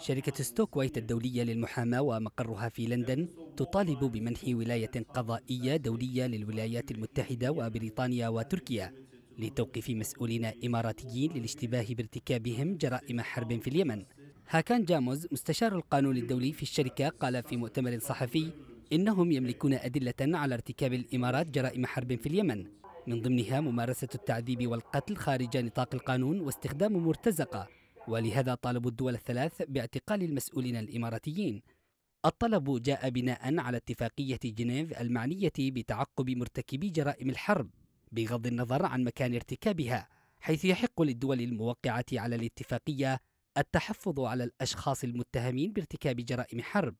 شركة ستوكويت الدولية للمحاماة ومقرها في لندن تطالب بمنح ولاية قضائية دولية للولايات المتحدة وبريطانيا وتركيا لتوقيف مسؤولين إماراتيين للاشتباه بارتكابهم جرائم حرب في اليمن هاكان جاموز مستشار القانون الدولي في الشركة قال في مؤتمر صحفي إنهم يملكون أدلة على ارتكاب الإمارات جرائم حرب في اليمن من ضمنها ممارسة التعذيب والقتل خارج نطاق القانون واستخدام مرتزقة ولهذا طالبوا الدول الثلاث باعتقال المسؤولين الإماراتيين الطلب جاء بناء على اتفاقية جنيف المعنية بتعقب مرتكبي جرائم الحرب بغض النظر عن مكان ارتكابها حيث يحق للدول الموقعة على الاتفاقية التحفظ على الأشخاص المتهمين بارتكاب جرائم حرب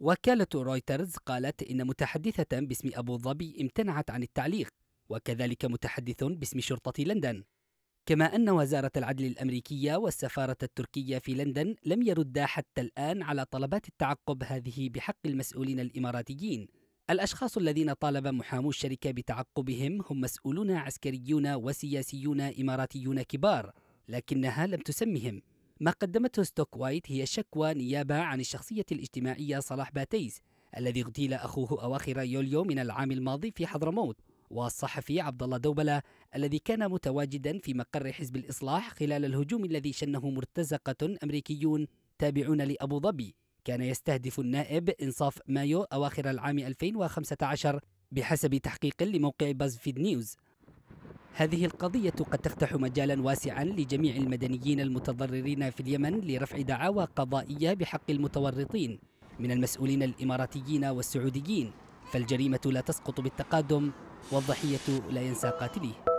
وكالة رويترز قالت إن متحدثة باسم أبو ظبي امتنعت عن التعليق وكذلك متحدث باسم شرطة لندن كما أن وزارة العدل الأمريكية والسفارة التركية في لندن لم يردا حتى الآن على طلبات التعقب هذه بحق المسؤولين الإماراتيين. الأشخاص الذين طالب محامو الشركة بتعقبهم هم مسؤولون عسكريون وسياسيون إماراتيون كبار، لكنها لم تسمهم. ما قدمته ستوك وايت هي شكوى نيابة عن الشخصية الاجتماعية صلاح باتيس الذي اغتيل أخوه أواخر يوليو من العام الماضي في حضرموت والصحفي عبد الله دوبلة الذي كان متواجدا في مقر حزب الإصلاح خلال الهجوم الذي شنه مرتزقة أمريكيون تابعون لأبو ظبي كان يستهدف النائب إنصاف مايو أواخر العام 2015 بحسب تحقيق لموقع بازفيد نيوز هذه القضية قد تفتح مجالا واسعا لجميع المدنيين المتضررين في اليمن لرفع دعاوى قضائية بحق المتورطين من المسؤولين الإماراتيين والسعوديين فالجريمة لا تسقط بالتقادم والضحية لا ينسى قاتليه